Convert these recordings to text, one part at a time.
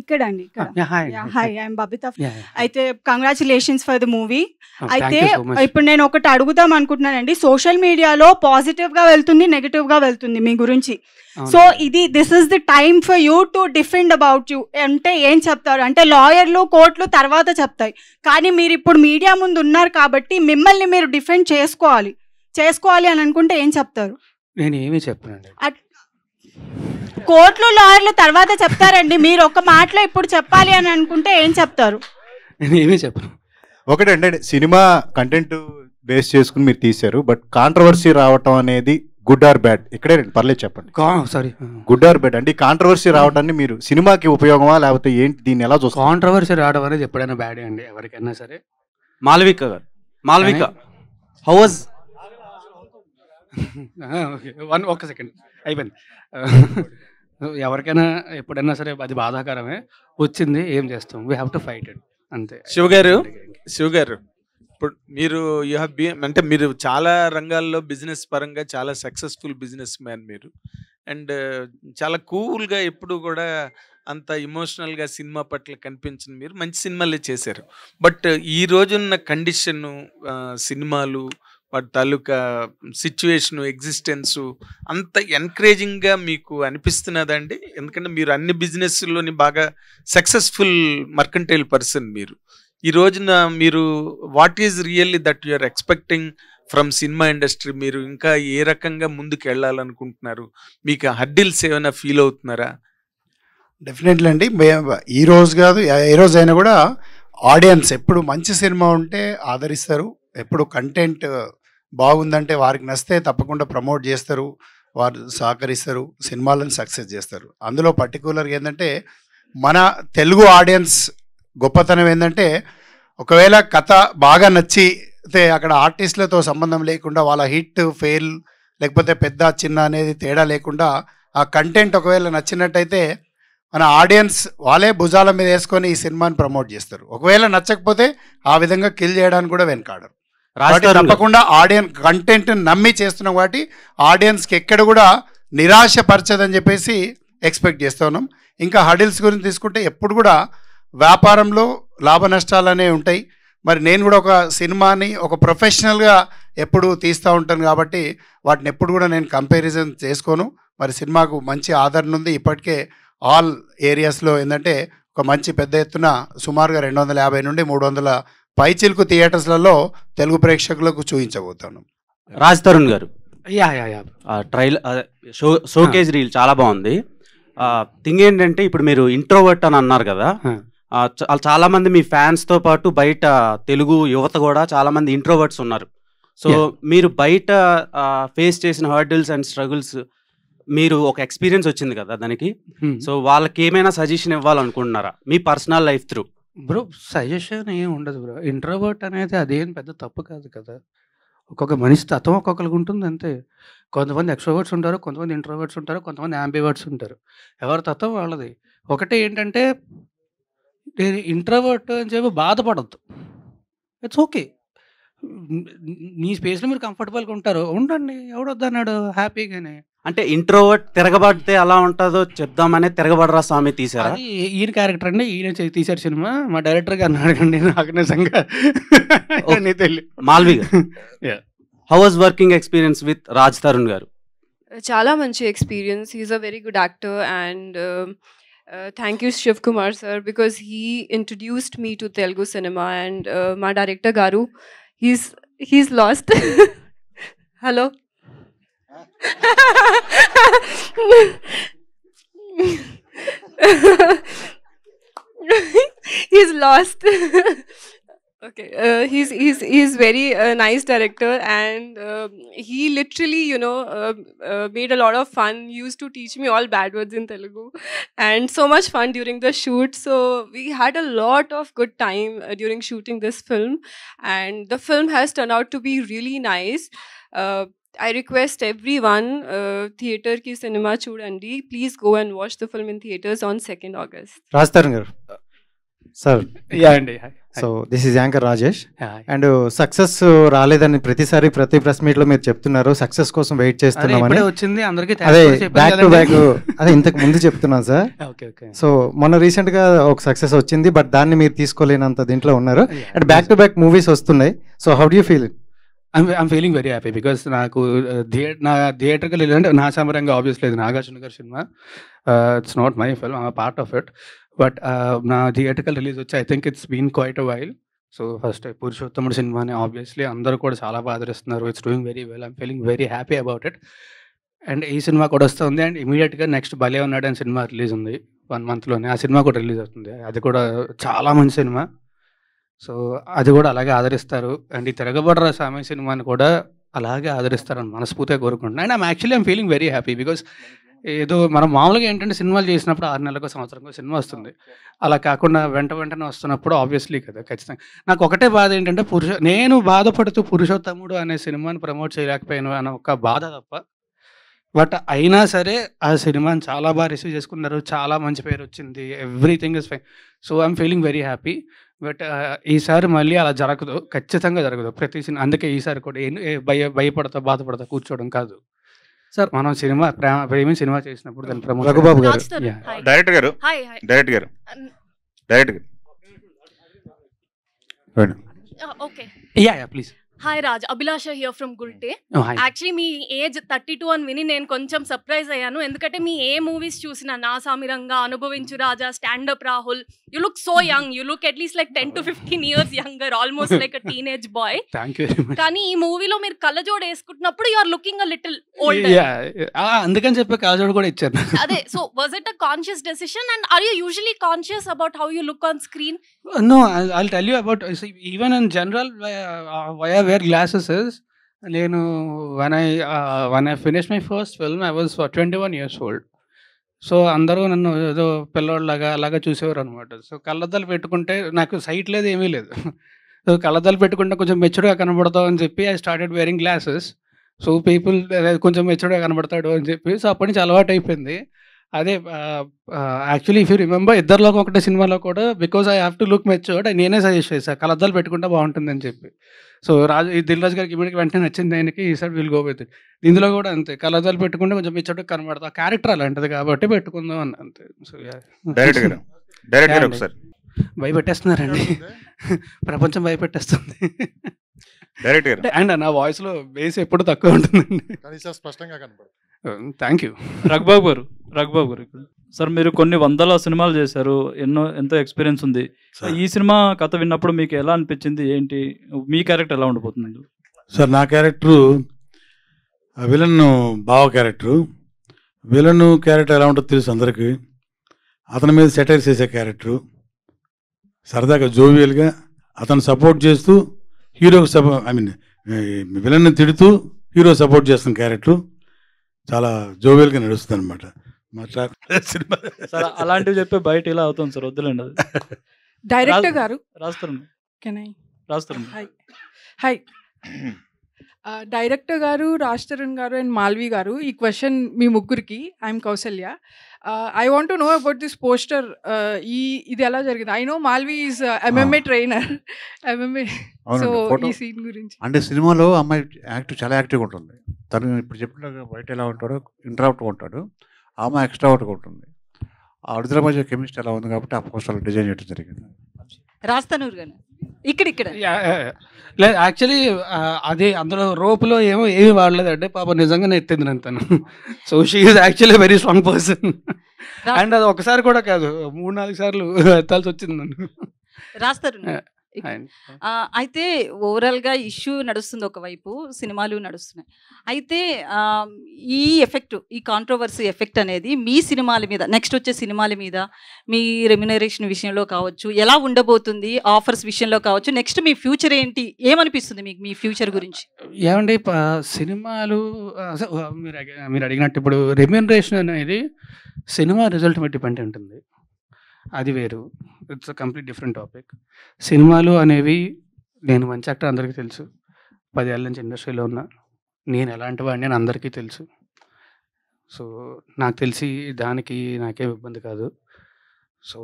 ఇక్కడ అండి hi I'm Babita అయితే కంగ్రాచులేషన్స్ ఫర్ ద మూవీ అయితే ఇప్పుడు నేను ఒకటి అడుగుదాం అనుకుంటున్నానండి సోషల్ మీడియాలో పాజిటివ్ గా వెళ్తుంది నెగిటివ్ గా వెళ్తుంది మీ గురించి సో ఇది this is the time for you to defend about you అంటే ఏం చెప్తారు అంటే లాయర్లు కోర్టులు తర్వాత చెప్తాయి కానీ మీరు ఇప్పుడు మీడియా ముందు ఉన్నారు కాబట్టి మిమ్మల్ని మీరు డిఫెండ్ చేసుకోవాలి చేసుకోవాలి అని అనుకుంటే ఏం చెప్తారు నేను ఏమీ చెప్పనండి కోట్లు లాయర్లు తర్వాత చెప్తారండి మీరు ఒక మాటలో ఇప్పుడు చెప్పాలి అని అనుకుంటే ఏం చెప్తారు నేను ఏమీ చెప్పను ఒకటి అంటే సినిమా కంటెంట్ బేస్ చేసుకుని మీరు తీశారు బట్ కాంట్రవర్సీ రావటం అనేది గుడ్ ఆర్ బ్యాడ్ ఇక్కడే రండి పర్లేదు చెప్పండి సారీ గుడ్ ఆర్ బ్యాడ్ అంటే కాంట్రవర్సీ రావడాన్ని మీరు సినిమాకి ఉపయోగమా లేకపోతే ఏంటి దీన్ని ఎలా చూస్తారు కాంట్రవర్సీ రావడం అనేది ఎప్పుడైనా బ్యాడ్ అండి ఎవరికైనా సరే Malavika garu Malavika how was okay one ఒక్క సెకండ్ అయిపోయింది ఎవరికైనా ఎప్పుడైనా సరే అది బాధాకరమే వచ్చింది ఏం చేస్తాం we have to fight it అంతే శివ గారు శివ గారు ఇప్పుడు మీరు యూ హ్యావ్ బీ అంటే మీరు చాలా రంగాల్లో బిజినెస్ పరంగా చాలా సక్సెస్ఫుల్ బిజినెస్ మ్యాన్ మీరు అండ్ చాలా కూల్గా ఎప్పుడు కూడా అంత ఇమోషనల్గా సినిమా పట్ల కనిపించిన మీరు మంచి సినిమాలే చేశారు బట్ ఈ రోజున్న కండిషను సినిమాలు వాటి తాలూకా సిచ్యువేషను ఎగ్జిస్టెన్సు అంత ఎన్కరేజింగ్గా మీకు అనిపిస్తున్నదండి ఎందుకంటే మీరు అన్ని బిజినెస్లోని బాగా సక్సెస్ఫుల్ మర్కంటైల్ పర్సన్ మీరు ఈ రోజున మీరు what is really that you are expecting from cinema industry మీరు ఇంకా ఏ రకంగా ముందుకు వెళ్ళాలనుకుంటున్నారు మీకు హడ్డిల్స్ ఏమైనా ఫీల్ అవుతున్నారా డెఫినెట్లీ అండి ఈ రోజు కాదు ఏ రోజు అయినా కూడా ఆడియన్స్ ఎప్పుడు మంచి సినిమా ఉంటే ఆదరిస్తారు ఎప్పుడు కంటెంట్ బాగుందంటే వారికి నస్తే తప్పకుండా ప్రమోట్ చేస్తారు వారు సహకరిస్తారు సినిమాలను సక్సెస్ చేస్తారు అందులో పర్టికులర్గా ఏంటంటే మన తెలుగు ఆడియన్స్ గొప్పతనం ఏంటంటే ఒకవేళ కథ బాగా నచ్చితే అక్కడ ఆర్టిస్టులతో సంబంధం లేకుండా వాళ్ళ హిట్ ఫెయిల్ లేకపోతే పెద్ద చిన్న అనేది తేడా లేకుండా ఆ కంటెంట్ ఒకవేళ నచ్చినట్టయితే మన ఆడియన్స్ వాళ్ళే భుజాల మీద వేసుకొని ఈ సినిమాని ప్రమోట్ చేస్తారు ఒకవేళ నచ్చకపోతే ఆ విధంగా కిల్ చేయడానికి కూడా వెనకాడరు తప్పకుండా ఆడియన్స్ కంటెంట్ నమ్మి చేస్తున్నాం కాబట్టి ఆడియన్స్కి ఎక్కడ కూడా నిరాశపరచదని చెప్పేసి ఎక్స్పెక్ట్ చేస్తున్నాం ఇంకా హడిల్స్ గురించి తీసుకుంటే ఎప్పుడు కూడా వ్యాపారంలో లాభ నష్టాలు అనేవి ఉంటాయి మరి నేను కూడా ఒక సినిమాని ఒక ప్రొఫెషనల్గా ఎప్పుడు తీస్తూ ఉంటాను కాబట్టి వాటిని ఎప్పుడు కూడా నేను కంపారిజన్ చేసుకోను మరి సినిమాకు మంచి ఆదరణ ఉంది ఇప్పటికే ఆల్ ఏరియాస్లో ఏంటంటే ఒక మంచి పెద్ద ఎత్తున సుమారుగా రెండు వందల యాభై నుండి మూడు వందల పై థియేటర్స్లలో తెలుగు ప్రేక్షకులకు చూపించబోతాను రాజ్ తరుణ్ గారు ట్రైల్ షో షోకేజ్ రీల్ చాలా బాగుంది థింగ్ ఏంటంటే ఇప్పుడు మీరు ఇంట్రోవర్ట్ అని అన్నారు కదా చాలా మంది మీ ఫ్యాన్స్ తో పాటు బయట తెలుగు యువత కూడా చాలా మంది ఇంట్రోవర్ట్స్ ఉన్నారు సో మీరు బయట ఫేస్ చేసిన హర్డిల్స్ అండ్ స్ట్రగుల్స్ మీరు ఒక ఎక్స్పీరియన్స్ వచ్చింది కదా దానికి సో వాళ్ళకి ఏమైనా సజెషన్ ఇవ్వాలనుకుంటున్నారా మీ personal life through bro suggestion ఏం ఉండదు బ్రో ఇంట్రోవర్ట్ అనేది అదేం పెద్ద తప్పు కాదు కదా ఒక్కొక్క మనిషి తత్వం ఒక్కొక్కరికి ఉంటుంది అంతే కొంతమంది ఎక్స్ట్రోవర్ట్స్ ఉంటారు కొంతమంది ఇంట్రోవర్ట్స్ ఉంటారు కొంతమంది యాంబివర్ట్స్ ఉంటారు ఎవరి తత్వం వాళ్ళది ఒకటే ఏంటంటే నేను ఇంట్రోవర్ట్ అని చెప్పి బాధపడద్దు ఇట్స్ ఓకే మీ స్పేస్లో మీరు కంఫర్టబుల్గా ఉంటారు ఉండండి ఎవడొద్దన్నాడు హ్యాపీగానే అంటే ఇంట్రోవర్ట్ తిరగబడితే ఎలా ఉంటుందో చెప్దామనే తిరగబడరా స్వామి తీసారా ఈయన క్యారెక్టర్ అండి ఈయన తీశారు సినిమా మా డైరెక్టర్ గారు అడగండి నాకు నిజంగా Malvi how was working experience with Raj Tarun garu చాలా మంచి experience he's uh very good actor and thank you Shiv Kumar sir because he introduced me to Telugu cinema and మా director garu he's he's lost hello he's lost. okay, uh, he's he's he's very uh, nice director, and uh, he literally, you know, uh, uh, made a lot of fun. used to teach me all bad words in Telugu, and so much fun during the shoot. So we had a lot of good time uh, during shooting this film, and the film has turned out to be really nice. I request everyone theatre కి cinema చూడండి please go and watch the film theatres on second August August. Raj garu sir yeah అండి so this is anchor Rajesh and success uh, రాలేదని ప్రతిసారి ప్రతి press meet లో మీరు చెప్తున్నారు success కోసం వెయిట్ చేస్తున్నామని వచ్చింది అందరికీ అదే బ్యాక్ టు బ్యాక్ అదే ఇంతకు ముందు చెప్తున్నాను సార్ సో మొన్న రీసెంట్ గా ఒక సక్సెస్ వచ్చింది బట్ దాన్ని మీరు తీసుకోలేనంత దీంట్లో ఉన్నారు and back to back movies వస్తున్నాయి so how do feel it I'm I'm feeling very happy because నాకు uh, థియేటర్ నా థియేటర్కి అంటే నా సమరంగా ఆబ్వియస్ లేదు నాగార్జునగర్ cinema it's not my film I'm part of it but నా థియేటర్కల్ రిలీజ్ వచ్చి I think it's been quite a while so first Purushothamudu సినిమాని ఆబ్వియస్లీ అందరూ కూడా చాలా ఆదరిస్తున్నారు it's doing very well I'm feeling very happy about it and ఈ cinema కూడా వస్తుంది అండ్ ఇమీడియట్గా నెక్స్ట్ భలే ఉన్నాడు అని సినిమా రిలీజ్ ఉంది వన్ మంత్లోనే ఆ సినిమా కూడా రిలీజ్ అవుతుంది అది కూడా చాలా మంచి సినిమా సో అది కూడా అలాగే ఆదరిస్తారు అండ్ ఈ తిరగబడ్ర స్వామి సినిమాని కూడా అలాగే ఆదరిస్తారని మనస్ఫూర్తిగా కోరుకుంటున్నాను and I'm actually I'm feeling very happy because ఏదో మనం మామూలుగా ఏంటంటే సినిమాలు చేసినప్పుడు ఆరు నెలలకు సంవత్సరంకో సినిమా వస్తుంది అలా కాకుండా వెంట వెంటనే వస్తున్నప్పుడు ఆబ్వియస్లీ కదా ఖచ్చితంగా నాకు ఒకటే బాధ ఏంటంటే పురుష నేను బాధపడుతూ పురుషోత్తముడు అనే సినిమాని ప్రమోట్ చేయలేకపోయాను అన్న ఒక బాధ తప్ప బట్ అయినా సరే ఆ సినిమాని చాలా బాగా రిసీవ్ చేసుకున్నారు చాలా మంచి పేరు వచ్చింది everything is fine so I'm feeling very happy but ఈసారి మళ్ళీ అలా జరగదు ఖచ్చితంగా జరగదు ప్రతి సినిమా అందుకే ఈసారి కూడా భయ భయపడతా బాధపడతా కూర్చోవడం కాదు సార్ మనం సినిమా ప్రేమ ప్రేమి సినిమా చేసినప్పుడు దాని ప్రమోషన్ రఘుబాబు గారు direct garu direct garu direct garu yeah yeah please hi Raj Abhilasha here from Gulte actually మీ ఏజ్ థర్టీ టూ అని విని నేను కొంచెం సర్ప్రైజ్ అయ్యాను ఎందుకంటే మీ ఏ మూవీస్ చూసినా Naa Saamiranga Anubhavinchu Raja standup Rahul you look so young you look at least like ten to fifteen years younger almost like teenage boy కానీ ఈ మూవీలో మీరు కళ్ళజోడ వేసుకుంటున్నప్పుడు you are looking a little old అందుకని చెప్పి కళ్ళజోడ కూడా ఇచ్చారు అదే so was it a conscious decision and are usually conscious about how you look on screen no I tell about even in general why wear glasses నేను one I when I finish my first film I was twenty one years old so అందరూ నన్ను ఏదో పిల్లోళ్ళలాగా అలాగా చూసేవారు అనమాట so కళ్ళద్దాలు పెట్టుకుంటే నాకు సైట్ లేదు ఏమీ లేదు సో కళ్ళద్దాలు పెట్టుకుంటే కొంచెం మెచ్యూర్గా కనబడతావు అని చెప్పి I started wearing glasses so people కొంచెం మెచ్యూర్గా కనబడతాడు అని చెప్పి సో అప్పటి నుంచి అలవాటు అయిపోయింది అదే యాక్చువల్లీ ఇఫ్ యూ రిమెంబర్ ఇద్దరులో ఒకటే సినిమాలో కూడా because I have to look matured నేనే సజెస్ట్ చేశాను కలద్దాలు పెట్టుకుంటే బాగుంటుందని చెప్పి సో రాజు ఈ దిల్ రాజు గారికి ఇమీడియట్ వెంటనే నచ్చింది ఆయనకి ఈ విల్ గో విత్ ఇందులో కూడా అంతే కలద్దాలు పెట్టుకుంటే కొంచెం మెచ్యూర్డ్ కనబడతా క్యారెక్టర్ అలాంటిది కాబట్టి పెట్టుకుందాం అని అంతే సో డైరెక్ట్ ఒకసారి భయపెట్టేస్తున్నారండి ప్రపంచం భయపెట్టేస్తుంది డైరెక్ట్ అండ్ నా వాయిస్లో బేస్ ఎప్పుడు తక్కువ ఉంటుందండి స్పష్టంగా కనపడుతుంది థ్యాంక్ uh, యూ రఘుబాబు గారు రఘుబాబు గారు సార్ మీరు కొన్ని వందల సినిమాలు చేశారు ఎన్నో ఎంతో ఎక్స్పీరియన్స్ ఉంది ఈ సినిమా కథ విన్నప్పుడు మీకు ఎలా అనిపించింది ఏంటి మీ క్యారెక్టర్ ఎలా ఉండిపోతుంది సార్ నా క్యారెక్టరు విలన్ బావ క్యారెక్టరు విలన్ క్యారెక్టర్ ఎలా ఉంటుందో తెలుసు అందరికీ అతని మీద సెటైర్ చేసే క్యారెక్టరు సరదాగా జోవియల్గా అతను సపోర్ట్ చేస్తూ హీరోకి సపో ఐ మీన్ విలన్ తిడుతూ హీరో సపోర్ట్ చేస్తున్న క్యారెక్టరు చాలా జోవెల్గా నడుస్తుంది అనమాట అలాంటివి చెప్పే బయట ఇలా అవుతుంది సార్ వద్దులేండి అది డైరెక్టర్ గారు రాస్తారు హాయ్ హాయ్ డైరెక్టర్ గారు రాజ్ గారు అండ్ మాల్వి గారు ఈ క్వశ్చన్ మీ ముగ్గురికి I'm Kausalya I want to know about this poster ఈ ఇది ఎలా జరిగింది I know Malvi is MMA trainer MMA so ఈ సీన్ గురించి అంటే సినిమాలో అమ్మాయి యాక్టివ్ చాలా యాక్టివ్గా ఉంటుంది తను ఇప్పుడు చెప్పిన బయట ఎలా ఉంటాడో ఇంట్రాక్ట్గా ఉంటాడు అమ్మాయి ఒకటి ఉంటుంది అడుదల మధ్య కెమిస్ట్రీ ఎలా ఉంది కాబట్టి ఆ పోస్టర్ డిజైన్ చేయడం జరిగింది రాజ్ గారు ఇక్కడ ఇక్కడ లేదు యాక్చువల్లీ అది అందులో రోపులో ఏమో ఏమి వాడలేదంటే పాప నిజంగానే ఎత్తింది నేను తను so she is actually very strong person and అది ఒకసారి కూడా కాదు మూడు నాలుగు సార్లు ఎత్తాల్సి వచ్చింది నన్ను రాస్తారు అయితే ఓవరాల్గా ఇష్యూ నడుస్తుంది ఒకవైపు సినిమాలు నడుస్తున్నాయి అయితే ఈ ఎఫెక్ట్ ఈ కాంట్రవర్సీ ఎఫెక్ట్ అనేది మీ సినిమాల మీద నెక్స్ట్ వచ్చే సినిమాల మీద మీ రెమ్యునరేషన్ విషయంలో కావచ్చు ఎలా ఉండబోతుంది ఆఫర్స్ విషయంలో కావచ్చు నెక్స్ట్ మీ ఫ్యూచర్ ఏంటి ఏమనిపిస్తుంది మీకు మీ ఫ్యూచర్ గురించి ఏమండి సినిమాలు మీరు మీరు అడిగినట్టు ఇప్పుడు రెమ్యునరేషన్ అనేది సినిమా రిజల్ట్ డిపెండ్ ఉంటుంది అది వేరు it's a complete different topic సినిమాలు అనేవి నేను మంచి యాక్టర్ అందరికీ తెలుసు పదేళ్ళ నుంచి ఇండస్ట్రీలో ఉన్నా నేను ఎలాంటి వాడిని అని అందరికీ తెలుసు సో నాకు తెలిసి దానికి నాకేం ఇబ్బంది కాదు సో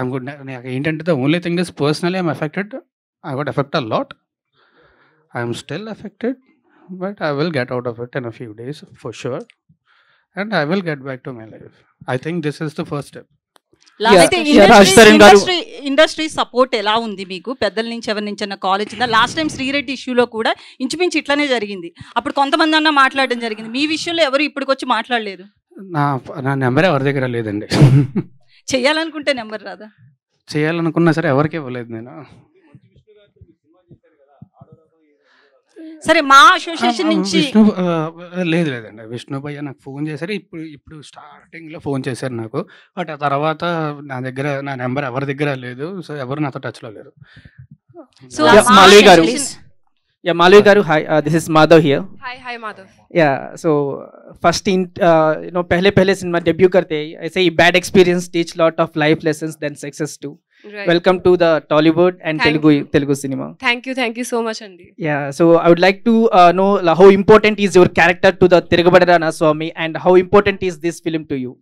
ఐమ్ గుడ్ నాకు ఏంటంటే the only thing is personally I'm affected I got affect a lot I'm still affected but I will get out of it in a few days for sure and I will get back to my life I think this is the first step అయితే industry support ఎలా ఉంది మీకు పెద్దల నుంచి ఎవరి నుంచి అన్న college ఉందా లాస్ట్ టైం శ్రీరెడ్డి ఇష్యూలో కూడా ఇంచుమించు ఇట్లానే జరిగింది అప్పుడు కొంతమంది అన్న మాట్లాడడం జరిగింది మీ విషయంలో ఎవరు ఇప్పటికొచ్చి మాట్లాడలేదు నా నా నెంబర్ ఎవరి దగ్గర లేదండి చేయాలనుకుంటే నెంబర్ రాదా చేయాలనుకున్నా సరే ఎవరికి ఇవ్వలేదు నేను సరే మా అసోసియేషన్ నుంచి లేదు లేదండి భయ్య నాకు ఫోన్ చేశారు ఇప్పుడు ఇప్పుడు లో ఫోన్ చేశారు నాకు బట్ ఆ తర్వాత నా దగ్గర నా నెంబర్ ఎవరి దగ్గర లేదు సో ఎవరు నాతో టచ్ లో లేరు సో మాలవి గారు yeah Malavi garu hi this is Madhav here hi hi Madhav yeah so first in you know पहले पहले सिनेमा डेब्यू करते ऐसे ही bad experience teach lot of life Welcome to the Tollywood and Telugu Telugu cinema. Thank you, thank you so much, Andy. Yeah, so I would like to uh, know uh, how important is your character to the Tirugabadarana Swami and how important is this film to you?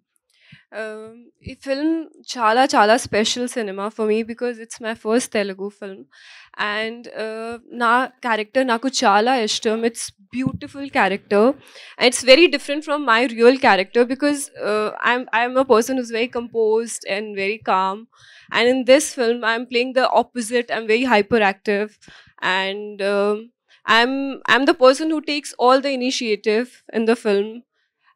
This um, film chala chala special cinema for me because it's my first Telugu film. And my uh, character naku chala ishtam. It's beautiful character. And it's very different from my real character because uh, I'm, I'm a person who's very composed and very calm. And in this film, I'm playing the opposite. I'm very hyperactive, and um, I'm I'm the person who takes all the initiative in the film,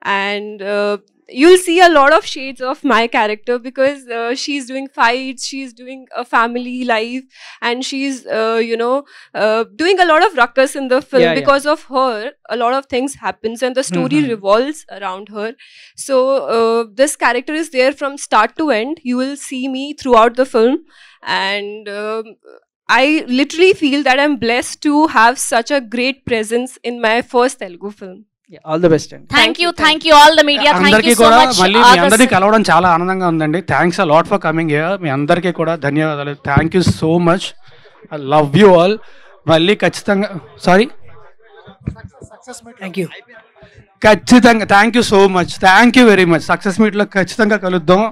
and uh, you'll see a lot of shades of my character because uh, she's doing fights she's doing a family life and she's uh, you know uh, doing a lot of ruckus in the film yeah, because yeah. of her a lot of things happens and the story mm -hmm. revolves around her so uh, this character is there from start to end you will see me throughout the film and um, I literally feel that I'm blessed to have such a great presence in my first Telugu film. All the best అండి thank you thank you all the media అందరికీ కూడా మళ్ళీ మీ అందరికీ కలవడం చాలా ఆనందంగా ఉందండి thanks a lot for coming here మీ అందరికీ కూడా ధన్యవాదాలు thank you so much I love you all మళ్ళీ ఖచ్చితంగా సారీ థ్యాంక్ యూ ఖచ్చితంగా thank you so much thank you very much success మీట్లో ఖచ్చితంగా కలుద్దాం